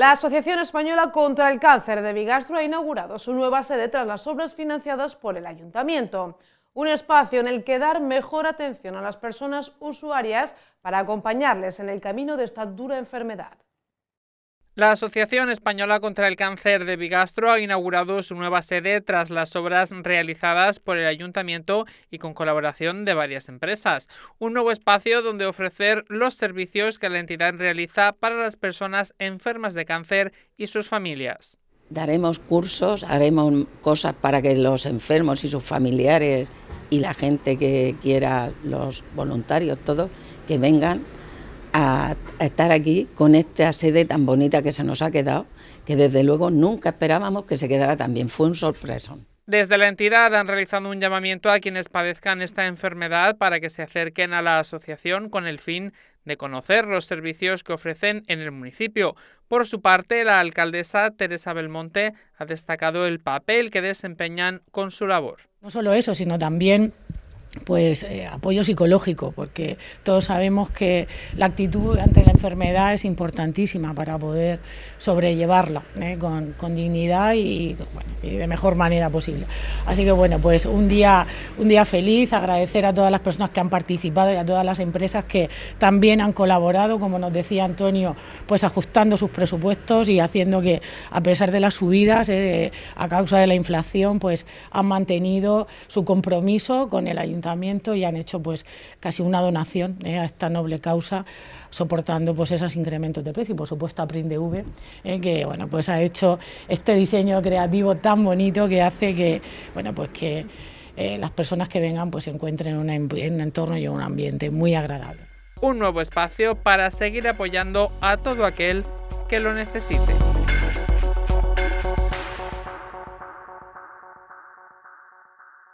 La Asociación Española contra el Cáncer de Bigastro ha inaugurado su nueva sede tras las obras financiadas por el Ayuntamiento. Un espacio en el que dar mejor atención a las personas usuarias para acompañarles en el camino de esta dura enfermedad. La Asociación Española contra el Cáncer de Bigastro ha inaugurado su nueva sede tras las obras realizadas por el ayuntamiento y con colaboración de varias empresas. Un nuevo espacio donde ofrecer los servicios que la entidad realiza para las personas enfermas de cáncer y sus familias. Daremos cursos, haremos cosas para que los enfermos y sus familiares y la gente que quiera, los voluntarios, todo, que vengan a, estar aquí con esta sede tan bonita que se nos ha quedado, que desde luego nunca esperábamos que se quedara tan bien. Fue un sorpreso. Desde la entidad han realizado un llamamiento a quienes padezcan esta enfermedad para que se acerquen a la asociación con el fin de conocer los servicios que ofrecen en el municipio. Por su parte, la alcaldesa Teresa Belmonte ha destacado el papel que desempeñan con su labor. No solo eso, sino también pues eh, apoyo psicológico, porque todos sabemos que la actitud ante la enfermedad es importantísima para poder sobrellevarla ¿eh? con, dignidad y, de mejor manera posible. Así que bueno, pues un día, un día feliz, agradecer a todas las personas que han participado y a todas las empresas que también han colaborado, como nos decía Antonio, pues ajustando sus presupuestos y haciendo que a pesar de las subidas eh, a causa de la inflación, pues han mantenido su compromiso con el ayuntamiento y han hecho pues casi una donación eh, a esta noble causa, soportando pues esos incrementos de precio y por supuesto a PrintDV, eh, que bueno pues ha hecho este diseño creativo tan bonito que hace que bueno pues que eh, las personas que vengan pues se encuentren en un entorno y un ambiente muy agradable. Un nuevo espacio para seguir apoyando a todo aquel que lo necesite.